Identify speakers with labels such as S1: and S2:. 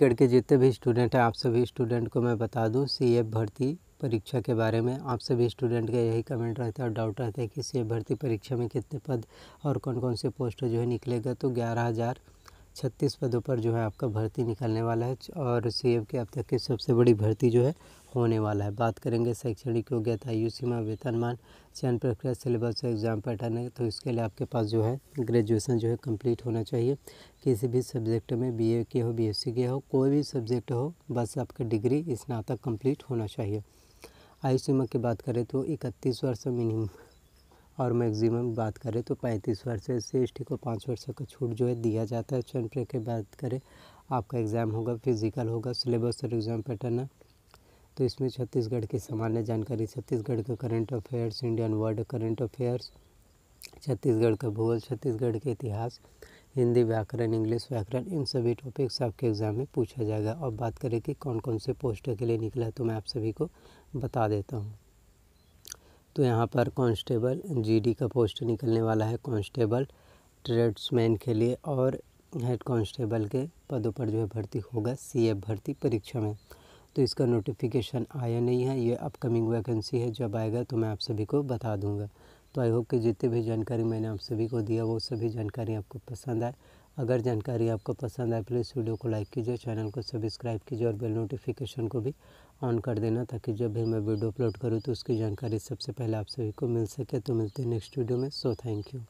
S1: छत्तीसगढ़ के जितने भी स्टूडेंट हैं आप सभी स्टूडेंट को मैं बता दूं सी भर्ती परीक्षा के बारे में आप सभी स्टूडेंट का यही कमेंट रहता है और डाउट रहता है कि सी भर्ती परीक्षा में कितने पद और कौन कौन से पोस्ट जो है निकलेगा तो ग्यारह हज़ार छत्तीस पदों पर जो है आपका भर्ती निकलने वाला है और सी के अब तक की सबसे बड़ी भर्ती जो है होने वाला है बात करेंगे शैक्षणिक योग्यता आयु सीमा वेतनमान चयन प्रक्रिया सिलेबस और एग्ज़ाम पैटर्न है तो इसके लिए आपके पास जो है ग्रेजुएशन जो है कंप्लीट होना चाहिए किसी भी सब्जेक्ट में बीए के हो बी के हो कोई भी सब्जेक्ट हो बस आपकी डिग्री स्नातक कम्प्लीट होना चाहिए आयु सीमा की बात करें तो इकतीस वर्ष मिनिमम और मैक्सिमम बात करें तो पैंतीस वर्ष से एस को पाँच वर्ष का छूट जो है दिया जाता है चैन प्रे की बात करें आपका एग्ज़ाम होगा फिजिकल होगा सिलेबस और एग्ज़ाम पैटर्न है तो इसमें छत्तीसगढ़ की सामान्य जानकारी छत्तीसगढ़ का current affairs Indian world current affairs Chhattisgarh का भूगोल छत्तीसगढ़ के इतिहास हिंदी व्याकरण इंग्लिश व्याकरण इन सभी टॉपिक्स आपके एग्ज़ाम में पूछा जाएगा और बात करें कि कौन कौन से पोस्टर के लिए निकला है तो मैं आप सभी को बता देता हूँ तो यहाँ पर कांस्टेबल जीडी का पोस्ट निकलने वाला है कांस्टेबल ट्रेड्समैन के लिए और हेड कांस्टेबल के पदों पर जो है भर्ती होगा सीएफ भर्ती परीक्षा में तो इसका नोटिफिकेशन आया नहीं है ये अपकमिंग वैकेंसी है जब आएगा तो मैं आप सभी को बता दूंगा तो आई होप कि जितनी भी जानकारी मैंने आप सभी को दिया वो सभी जानकारी आपको पसंद आए अगर जानकारी आपको पसंद आए प्लीज़ वीडियो को लाइक कीजिए चैनल को सब्सक्राइब कीजिए और बेल नोटिफिकेशन को भी ऑन कर देना ताकि जब भी मैं वीडियो अपलोड करूँ तो उसकी जानकारी सबसे पहले आप सभी को मिल सके तो मिलते हैं नेक्स्ट वीडियो में सो थैंक यू